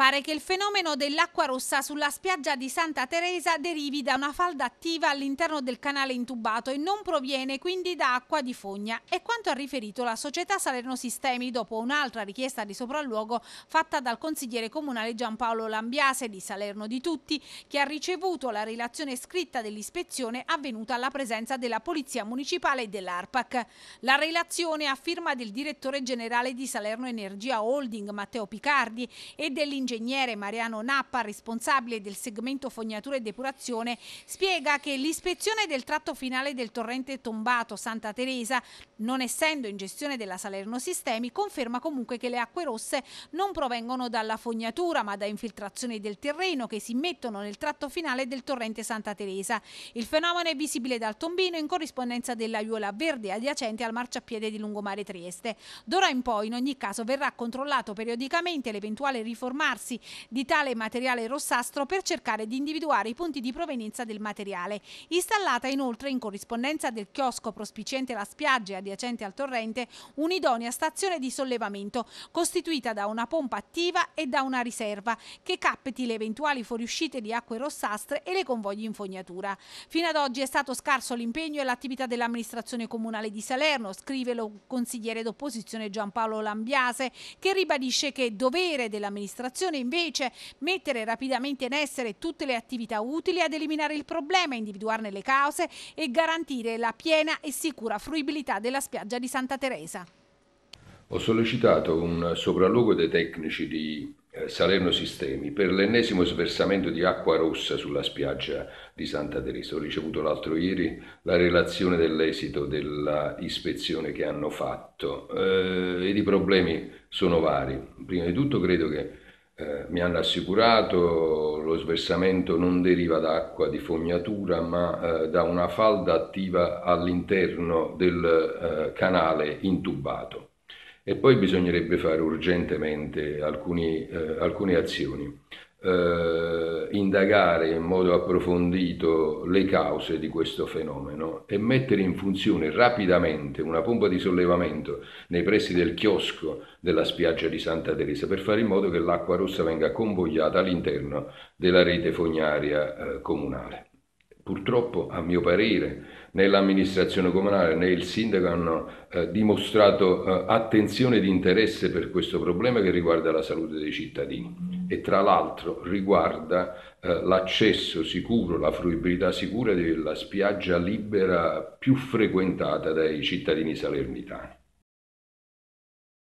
Pare che il fenomeno dell'acqua rossa sulla spiaggia di Santa Teresa derivi da una falda attiva all'interno del canale intubato e non proviene quindi da acqua di fogna. È quanto ha riferito la società Salerno Sistemi dopo un'altra richiesta di sopralluogo fatta dal consigliere comunale Giampaolo Lambiase di Salerno di Tutti, che ha ricevuto la relazione scritta dell'ispezione avvenuta alla presenza della Polizia Municipale e dell'ARPAC. La relazione a firma del direttore generale di Salerno Energia Holding Matteo Picardi e dell'intervento L'ingegnere Mariano Nappa, responsabile del segmento fognatura e depurazione, spiega che l'ispezione del tratto finale del torrente tombato Santa Teresa, non essendo in gestione della Salerno Sistemi, conferma comunque che le acque rosse non provengono dalla fognatura ma da infiltrazioni del terreno che si mettono nel tratto finale del torrente Santa Teresa. Il fenomeno è visibile dal tombino in corrispondenza dell'aiuola verde adiacente al marciapiede di Lungomare Trieste. D'ora in poi in ogni caso verrà controllato periodicamente l'eventuale riformarsi sommersi di tale materiale rossastro per cercare di individuare i punti di provenienza del materiale. Installata inoltre in corrispondenza del chiosco prospiciente la spiaggia e adiacente al torrente un'idonea stazione di sollevamento costituita da una pompa attiva e da una riserva che capti le eventuali fuoriuscite di acque rossastre e le convogli in fognatura. Fino ad oggi è stato scarso l'impegno e l'attività dell'amministrazione comunale di Salerno, scrive lo consigliere d'opposizione Giampaolo Lambiase, che ribadisce che dovere dell'amministrazione Occorre invece mettere rapidamente in essere tutte le attività utili ad eliminare il problema, individuarne le cause e garantire la piena e sicura fruibilità della spiaggia di Santa Teresa. Ho sollecitato un sopralluogo dei tecnici di eh, Salerno Sistemi per l'ennesimo sversamento di acqua rossa sulla spiaggia di Santa Teresa. Ho ricevuto l'altro ieri la relazione dell'esito dell'ispezione che hanno fatto eh, ed i problemi sono vari. Prima di tutto credo che eh, mi hanno assicurato lo sversamento non deriva da acqua di fognatura ma eh, da una falda attiva all'interno del eh, canale intubato e poi bisognerebbe fare urgentemente alcuni, eh, alcune azioni eh, indagare in modo approfondito le cause di questo fenomeno e mettere in funzione rapidamente una pompa di sollevamento nei pressi del chiosco della spiaggia di Santa Teresa per fare in modo che l'acqua rossa venga convogliata all'interno della rete fognaria eh, comunale. Purtroppo, a mio parere, né l'amministrazione comunale né il sindaco hanno eh, dimostrato eh, attenzione ed interesse per questo problema che riguarda la salute dei cittadini e tra l'altro riguarda eh, l'accesso sicuro, la fruibilità sicura della spiaggia libera più frequentata dai cittadini salernitani.